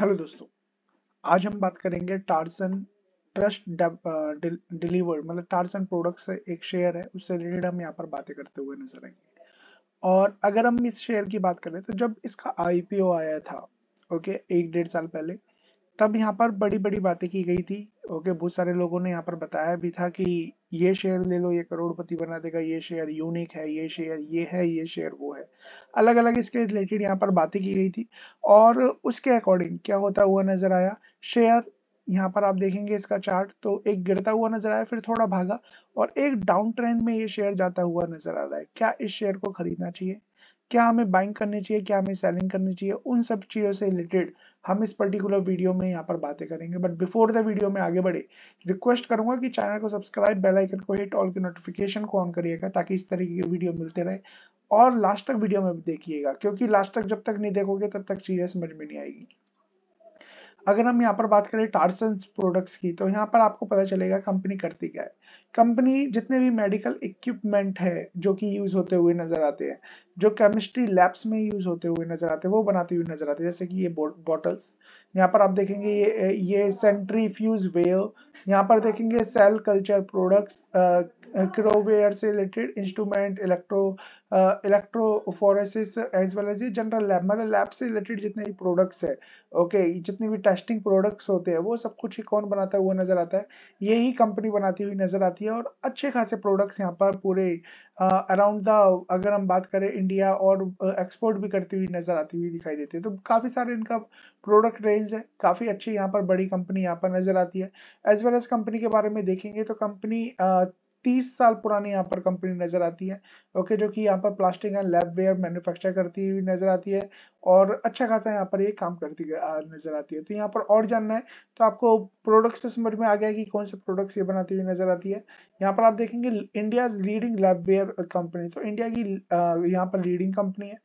hello दोस्तों आज हम बात करेंगे टार्सन ट्रस्ट डिलीवर्ड मतलब टार्सन प्रोडक्ट से एक शेयर है उससे रिलेटेड हम यहाँ पर बातें करते हुए नजर आएंगे और अगर हम इस शेयर की बात करें तो जब इसका आईपीओ आया था ओके एक डेढ़ साल पहले तब यहाँ पर बड़ी बड़ी बातें की गई थी ओके बहुत सारे लोगों ने यहाँ पर बताया भी था कि ये शेयर ले लो ये करोड़पति बना देगा ये शेयर यूनिक है ये शेयर ये है ये शेयर वो है अलग अलग इसके रिलेटेड यहाँ पर बातें की गई थी और उसके अकॉर्डिंग क्या होता हुआ नजर आया शेयर यहाँ पर आप देखेंगे इसका चार्ट तो एक गिरता हुआ नजर आया फिर थोड़ा भागा और एक डाउन ट्रेंड में ये शेयर जाता हुआ नजर आ रहा है क्या इस शेयर को खरीदना चाहिए क्या हमें बाइंग करनी चाहिए क्या हमें सेलिंग करनी चाहिए उन सब चीज़ों से रिलेटेड हम इस पर्टिकुलर वीडियो में यहाँ पर बातें करेंगे बट बिफोर द वीडियो में आगे बढ़े रिक्वेस्ट करूंगा कि चैनल को सब्सक्राइब बेल आइकन को हिट ऑल की नोटिफिकेशन को ऑन करिएगा ताकि इस तरीके की वीडियो मिलते रहे और लास्ट तक वीडियो में देखिएगा क्योंकि लास्ट तक जब तक नहीं देखोगे तब तक चीज़ें समझ में नहीं आएगी अगर हम यहाँ पर बात करें टारसन प्रोडक्ट्स की तो यहाँ पर आपको पता चलेगा कंपनी करती क्या है कंपनी जितने भी मेडिकल इक्विपमेंट है जो कि यूज होते हुए नजर आते हैं जो केमिस्ट्री लैब्स में यूज होते हुए नजर आते हैं वो बनाते हुए नजर आते हैं जैसे कि ये बॉटल्स यहाँ पर आप देखेंगे ये ये सेंट्री फ्यूज वेव यहाँ पर देखेंगे cell culture products cryoware uh, मतलब से related instrument electro electrophoresis as well as ये जनरल मतलब लैब से रिलेटेड जितने भी प्रोडक्ट्स है ओके okay, जितने भी टेस्टिंग प्रोडक्ट्स होते हैं वो सब कुछ ही कौन बनाता है वो नजर आता है यही कंपनी बनाती हुई नजर आती है और अच्छे खासे प्रोडक्ट्स यहाँ पर पूरे अराउंड uh, द अगर हम बात करें इंडिया और एक्सपोर्ट uh, भी करती हुई नजर आती हुई दिखाई देती है तो काफी सारे इनका प्रोडक्ट रेंज है काफी अच्छी यहाँ पर बड़ी कंपनी यहाँ पर नजर आती है एज वेल एज कंपनी के बारे में देखेंगे तो कंपनी uh, तीस साल पुरानी यहाँ पर कंपनी नजर आती है ओके जो कि यहाँ पर प्लास्टिक एंड लैबवेयर मैन्युफैक्चर करती हुई नजर आती है और अच्छा खासा यहाँ पर ये काम करती नजर आती है तो यहाँ पर और जानना है तो आपको प्रोडक्ट्स तो समझ में आ गया कि कौन से प्रोडक्ट्स ये बनाती हुई नजर आती है यहाँ पर आप देखेंगे इंडिया लीडिंग लैबवेयर कंपनी तो इंडिया की यहाँ पर लीडिंग कंपनी है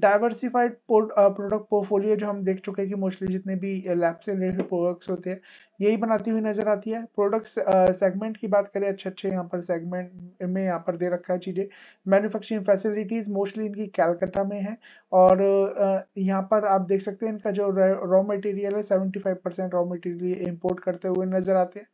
डाइवर्सिफाइड प्रोडक्ट पोर्टफोलियो जो हम देख चुके हैं कि मोस्टली जितने भी लैब uh, से रिलेटेड प्रोडक्ट्स होते हैं यही बनाती हुई नजर आती है प्रोडक्ट्स सेगमेंट uh, की बात करें अच्छे अच्छे यहाँ पर सेगमेंट में यहाँ पर दे रखा है चीज़ें मैन्युफैक्चरिंग फैसिलिटीज मोस्टली इनकी कैलकाटा में है और uh, यहाँ पर आप देख सकते हैं इनका जो रॉ मटेरियल है seventy five percent raw material import करते हुए नजर आते हैं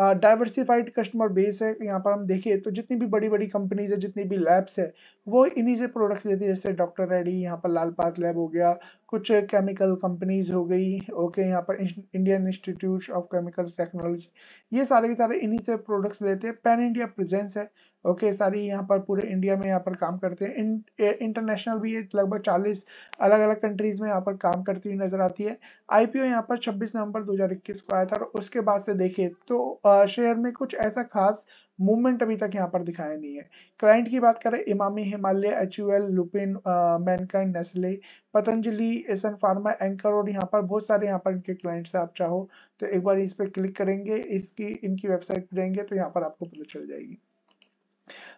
डाइवर्सिफाइड कस्टमर बेस है यहाँ पर हम देखें तो जितनी भी बड़ी बड़ी कंपनीज है जितनी भी लैब्स है वो इन्हीं से प्रोडक्ट्स देती है जैसे डॉक्टर रेडी यहाँ पर लाल पात लैब हो गया कुछ केमिकल कंपनीज हो गई ओके यहाँ पर Indian Institute of Chemical Technology ये सारे के सारे इन्हीं से प्रोडक्ट्स लेते हैं पैन इंडिया प्रेजेंस है ओके सारी यहाँ पर पूरे इंडिया में यहाँ पर काम करते हैं इं, इंटरनेशनल भी लगभग 40 अलग अलग कंट्रीज में यहाँ पर काम करती हुई नजर आती है आईपीओ यहाँ पर छब्बीस नवंबर इक्कीस को आया था और उसके बाद से देखे तो शेयर में कुछ ऐसा खास मूवमेंट अभी तक यहाँ पर दिखाया नहीं है क्लाइंट की बात करें Emami Himalaya H U L Lupin Mankind Nestle Patanjali एसन फार्मा एंकर और यहाँ पर बहुत सारे यहाँ पर इनके क्लाइंट्स हैं आप चाहो तो एक बार इस पर क्लिक करेंगे इसकी इनकी वेबसाइट पर जाएंगे तो यहाँ पर आपको पता चल जाएगी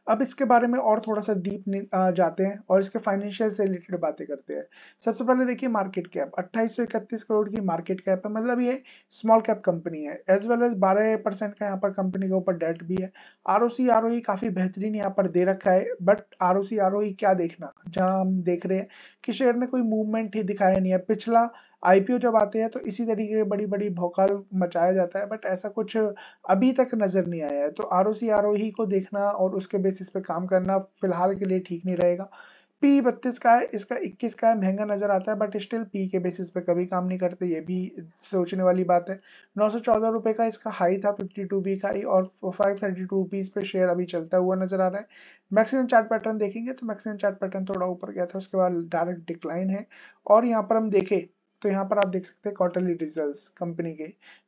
अब इसके बारे में और थोड़ा सा डीप जाते हैं और इसके फाइनेंशियल से रिलेटेड बातें करते हैं सबसे पहले देखिए मार्केट कैप अट्ठाईस करोड़ की मार्केट कैप है मतलब ये स्मॉल कैप कंपनी है एज वेल एज बारह का यहाँ पर कंपनी के ऊपर डेट भी है आर ओ e काफी बेहतरीन यहाँ पर दे रखा है बट आर ओ क्या देखना जहाँ हम देख रहे हैं कि शेयर ने कोई मूवमेंट ही दिखाया नहीं है पिछला आईपीओ जब आते हैं तो इसी तरीके की बड़ी बड़ी भौकाल मचाया जाता है बट ऐसा कुछ अभी तक नजर नहीं आया है तो R O C R O ही को देखना और उसके बेसिस पे काम करना फिलहाल के लिए ठीक नहीं रहेगा पी बत्तीस का है इसका इक्कीस का है महंगा नजर आता है बट स्टिल पी के बेसिस पे कभी काम नहीं करते ये भी सोचने वाली बात है नौ सौ चौदह रुपये का इसका हाई था फिफ्टी टू बी का ही और five thirty two rupees per share अभी चलता हुआ नजर आ रहा है मैक्सिमम चार्ट पैटर्न देखेंगे तो मैक्सिमम चार्ट पैटर्न थोड़ा ऊपर गया था उसके बाद डायरेक्ट डिक्लाइन है और यहाँ पर हम देखें तो यहाँ पर आप देख सकते हैं क्वार्टरली रिजल्ट्स कंपनी के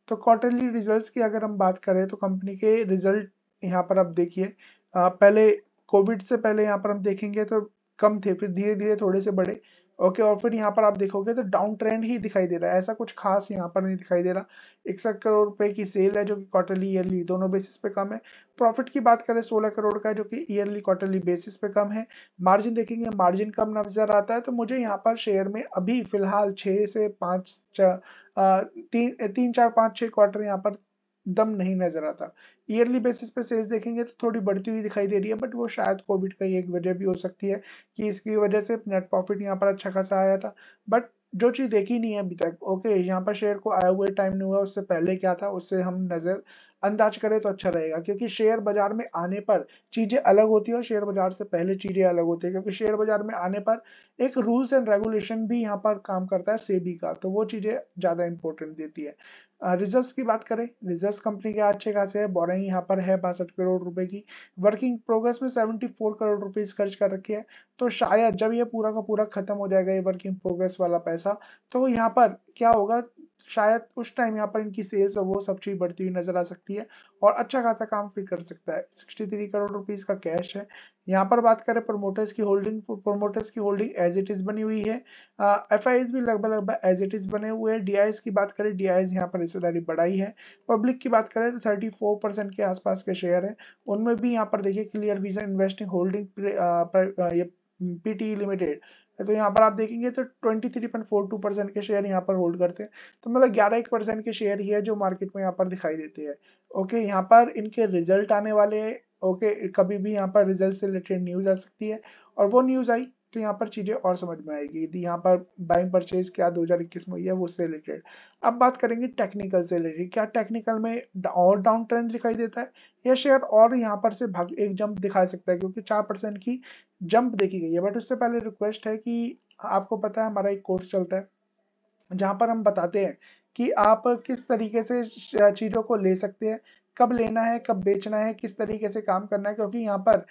तो क्वार्टरली रिजल्ट्स की अगर हम बात करें तो कंपनी के रिजल्ट यहाँ पर आप देखिए पहले कोविड से पहले यहाँ पर हम देखेंगे तो कम थे फिर धीरे धीरे थोड़े से बढ़े ओके और फिर यहाँ पर आप देखोगे तो डाउन ट्रेंड ही दिखाई दे रहा है ऐसा कुछ खास यहाँ पर नहीं दिखाई दे रहा इकसठ करोड़ रुपए की सेल है जो कि क्वार्टरली ईयरली दोनों बेसिस पे कम है प्रॉफिट की बात करें सोलह करोड़ का जो कि ईयरली क्वार्टरली बेसिस पे कम है मार्जिन देखेंगे मार्जिन कम नजर आता है तो मुझे यहाँ पर शेयर में अभी फिलहाल छः से पाँच तीन तीन चार पाँच छः क्वार्टर यहाँ पर दम नहीं नजर आता ईयरली बेसिस पे सेल्स देखेंगे तो थोड़ी बढ़ती हुई दिखाई दे रही है बट वो शायद कोविड का एक वजह भी हो सकती है कि इसकी वजह से नेट प्रॉफिट यहाँ पर अच्छा खासा आया था बट जो चीज़ देखी नहीं है अभी तक ओके यहाँ पर शेयर को आए हुए टाइम नहीं हुआ उससे पहले क्या था उससे हम नज़र अंदाज करें तो अच्छा रहेगा क्योंकि शेयर बाजार में आने पर चीजें अलग होती है और शेयर बाजार से पहले चीजें अलग होती है क्योंकि शेयर बाजार में आने पर एक रूल्स एंड रेगुलेशन भी यहाँ पर काम करता है सेबी का तो वो चीजें ज्यादा इंपॉर्टेंट देती है रिजर्व्स की बात करें रिजर्व्स कंपनी के अच्छे खासे है बोरिंग यहाँ पर है बासठ करोड़ रुपए की वर्किंग प्रोग्रेस में 74 करोड़ रुपीस खर्च कर रखी है तो शायद जब ये पूरा का पूरा खत्म हो जाएगा ये वर्किंग प्रोग्रेस वाला पैसा तो यहाँ पर क्या होगा शायद उस टाइम यहाँ पर इनकी सेल्स और वो सब चीज बढ़ती हुई नजर आ सकती है और अच्छा खासा काम फिर कर सकता है 63 करोड़ रुपीस का कैश है यहाँ पर बात करें प्रमोटर्स की होल्डिंग प्रमोटर्स की होल्डिंग एज इट इज बनी हुई है एफ uh, भी लगभग लगभग एज इट इज बने हुए हैं डी की बात करें डी आई यहाँ पर हिस्सेदारी बढ़ाई है पब्लिक की बात करें तो 34 के आसपास के शेयर है उनमें भी यहाँ पर देखिए clear vision investing holding PT limited e तो यहाँ पर आप देखेंगे तो 23.42 परसेंट के शेयर यहाँ पर होल्ड करते हैं तो मतलब ग्यारह एक परसेंट के शेयर ही है जो मार्केट में यहाँ पर दिखाई देते हैं ओके यहाँ पर इनके रिजल्ट आने वाले ओके कभी भी यहाँ पर रिजल्ट से रिलेटेड न्यूज आ सकती है और वो न्यूज आई तो यहाँ पर चीज़ें और समझ में आएगी यदि यहाँ पर बाइंग परचेज क्या इक्कीस में हुई है वो उससे रिलेटेड अब बात करेंगे टेक्निकल से रिलेटेड क्या टेक्निकल में और डाउन ट्रेंड दिखाई देता है या शेयर और यहाँ पर से भाग एक जंप दिखा सकता है क्योंकि चार परसेंट की जंप देखी गई है बट उससे पहले रिक्वेस्ट है कि आपको पता है हमारा एक कोर्स चलता है जहाँ पर हम बताते हैं कि आप किस तरीके से चीज़ों को ले सकते हैं कब लेना है कब बेचना है किस तरीके से काम करना है क्योंकि यहाँ पर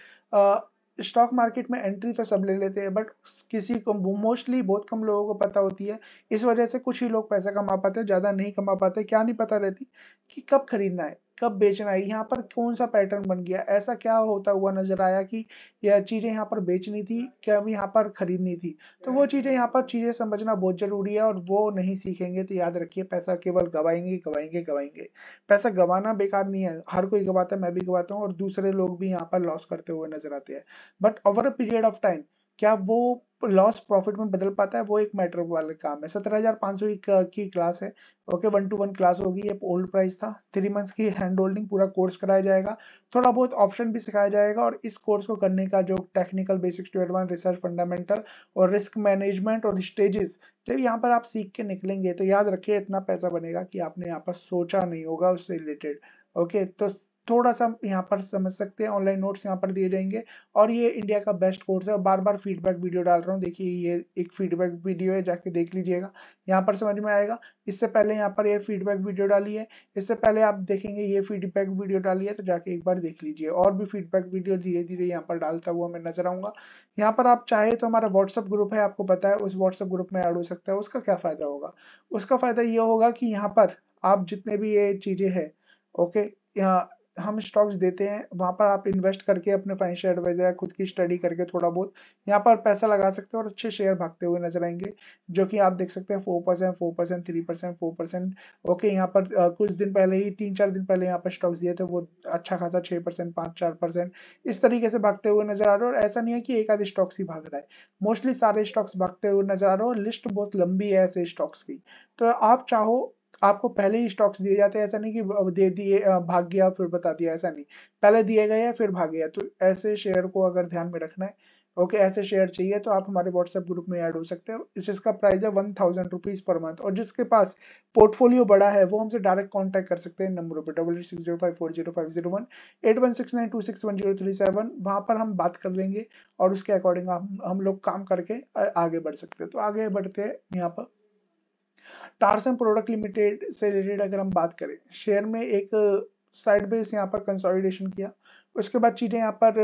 स्टॉक मार्केट में एंट्री तो सब ले लेते हैं बट किसी को मोस्टली बहुत कम लोगों को पता होती है इस वजह से कुछ ही लोग पैसा कमा पाते हैं ज़्यादा नहीं कमा पाते क्या नहीं पता रहती कि कब खरीदना है कब बेचना है यहाँ पर कौन सा पैटर्न बन गया ऐसा क्या होता हुआ नजर आया कि यह चीज़ें यहाँ पर बेचनी थी क्या यहाँ पर खरीदनी थी तो वो चीज़ें यहाँ पर चीज़ें समझना बहुत ज़रूरी है और वो नहीं सीखेंगे तो याद रखिए पैसा केवल गवाएंगे गवाएंगे गवाएंगे पैसा गंवाना बेकार नहीं है हर कोई गवाता है मैं भी गंवाता हूँ और दूसरे लोग भी यहाँ पर लॉस करते हुए नजर आते हैं but over a period of time क्या वो लॉस प्रॉफिट में बदल पाता है वो एक मैटर वाला काम है सत्रह हजार पाँच सौ की क्लास है okay one two one class होगी ये ओल्ड प्राइस था थ्री मंथ्स की हैंड होल्डिंग पूरा कोर्स कराया जाएगा थोड़ा बहुत ऑप्शन भी सिखाया जाएगा और इस कोर्स को करने का जो technical basics to advance research fundamental और रिस्क मैनेजमेंट और स्टेजेस जब यहाँ पर आप सीख के निकलेंगे तो याद रखिए इतना पैसा बनेगा कि आपने यहाँ पर सोचा नहीं होगा उससे रिलेटेड ओके तो थोड़ा सा यहाँ पर समझ सकते हैं ऑनलाइन नोट्स यहाँ पर दिए जाएंगे और ये इंडिया का बेस्ट कोर्स है बार बार फीडबैक वीडियो डाल रहा हूँ देखिए ये एक फीडबैक वीडियो है जाके देख लीजिएगा यहाँ पर समझ में आएगा इससे पहले यहाँ पर ये फीडबैक वीडियो डाली है इससे पहले आप देखेंगे ये फीडबैक वीडियो डाली है तो जाके एक बार देख लीजिए और भी फीडबैक वीडियो धीरे धीरे यहाँ पर डालता हुआ मैं नजर आऊंगा यहाँ पर आप चाहे तो हमारा व्हाट्सअप ग्रुप है आपको पता है उस व्हाट्सअप ग्रुप में ऐड हो सकता है उसका क्या फायदा होगा उसका फायदा ये होगा कि यहाँ पर आप जितने भी ये चीजें हैं ओके यहाँ हम स्टॉक्स देते हैं वहां पर आप इन्वेस्ट करके अपने फाइनेंशियल एडवाइजर या खुद की स्टडी करके थोड़ा बहुत यहाँ पर पैसा लगा सकते हैं और अच्छे शेयर भागते हुए नजर आएंगे जो कि आप देख सकते हैं four percent four percent three percent four percent okay यहाँ पर आ, कुछ दिन पहले ही तीन चार दिन पहले यहाँ पर स्टॉक्स दिए थे वो अच्छा खासा छः परसेंट पाँच चार परसेंट इस तरीके से भागते हुए नजर आ रहे और ऐसा नहीं है कि एक आध स्टॉक्स ही भाग रहा है मोस्टली सारे स्टॉक्स भागते हुए नजर आ रहे हो लिस्ट बहुत लंबी है ऐसे स्टॉक्स की तो आप चाहो आपको पहले ही स्टॉक्स दिए जाते हैं ऐसा नहीं कि दे दिए भाग गया फिर बता दिया ऐसा नहीं पहले दिए गए या फिर भाग गया तो ऐसे शेयर को अगर ध्यान में रखना है ओके okay, ऐसे शेयर चाहिए तो आप हमारे व्हाट्सएप ग्रुप में ऐड हो सकते हैं इस इसका प्राइस है one thousand rupees per month और जिसके पास पोर्टफोलियो बड़ा है वो हमसे डायरेक्ट कांटेक्ट कर सकते हैं नंबरों पर double eight six zero five four zero five zero one eight one six nine two six one zero three seven वहाँ पर हम बात कर लेंगे और उसके अकॉर्डिंग हम हम लोग काम करके आगे बढ़ सकते हैं तो आगे बढ़ते हैं यहाँ पर टारसन प्रोडक्ट लिमिटेड से रिलेटेड अगर हम बात करें शेयर में एक साइड बेस यहाँ पर कंसोलिडेशन किया उसके बाद चीज़ें यहाँ पर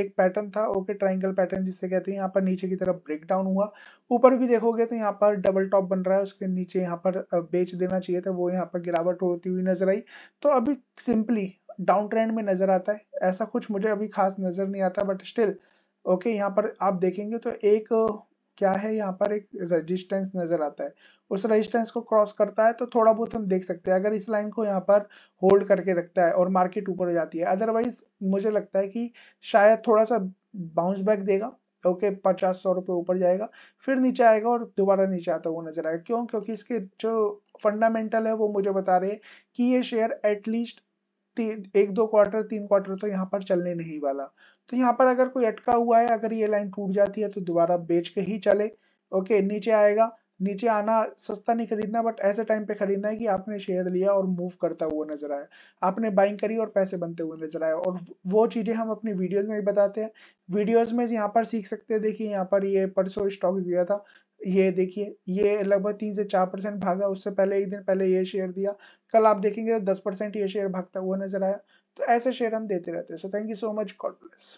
एक पैटर्न था ओके ट्राइंगल पैटर्न जिसे कहते हैं यहाँ पर नीचे की तरफ ब्रेक डाउन हुआ ऊपर भी देखोगे तो यहाँ पर डबल टॉप बन रहा है उसके नीचे यहाँ पर बेच देना चाहिए था वो यहाँ पर गिरावट होती हुई नजर आई तो अभी सिंपली डाउन ट्रेंड में नजर आता है ऐसा कुछ मुझे अभी खास नजर नहीं आता बट स्टिल ओके यहाँ पर आप देखेंगे तो एक क्या है यहाँ पर एक रेजिस्टेंस नजर आता है उस रेजिस्टेंस को क्रॉस करता है तो थोड़ा बहुत हम देख सकते हैं अगर इस लाइन को यहाँ पर होल्ड करके रखता है और मार्केट ऊपर जाती है अदरवाइज मुझे लगता है कि शायद थोड़ा सा बाउंस बैक देगा ओके पचास सौ रुपये ऊपर जाएगा फिर नीचे आएगा और दोबारा नीचे आता हुआ नजर आएगा क्यों क्योंकि इसके जो फंडामेंटल है वो मुझे बता रहे हैं कि ये शेयर एटलीस्ट एक दो क्वार्टर तीन क्वार्टर तो यहाँ पर चलने नहीं वाला तो यहाँ पर अगर कोई अटका हुआ है अगर ये लाइन टूट जाती है तो दोबारा बेच के ही चले ओके नीचे आएगा नीचे आना सस्ता नहीं खरीदना बट ऐसे टाइम पे खरीदना है कि आपने शेयर लिया और मूव करता हुआ नजर आया आपने बाइंग करी और पैसे बनते हुए नजर आया और वो चीजें हम अपनी वीडियोस में भी बताते हैं वीडियोस में यहाँ पर सीख सकते हैं देखिए यहाँ पर ये परसों स्टॉक्स दिया था ये देखिए ये लगभग तीन से चार परसेंट भागा उससे पहले एक दिन पहले ये शेयर दिया कल आप देखेंगे तो दस परसेंट ये शेयर भागता हुआ नजर आया तो ऐसे शेयर हम देते रहते हैं so thank you so much God bless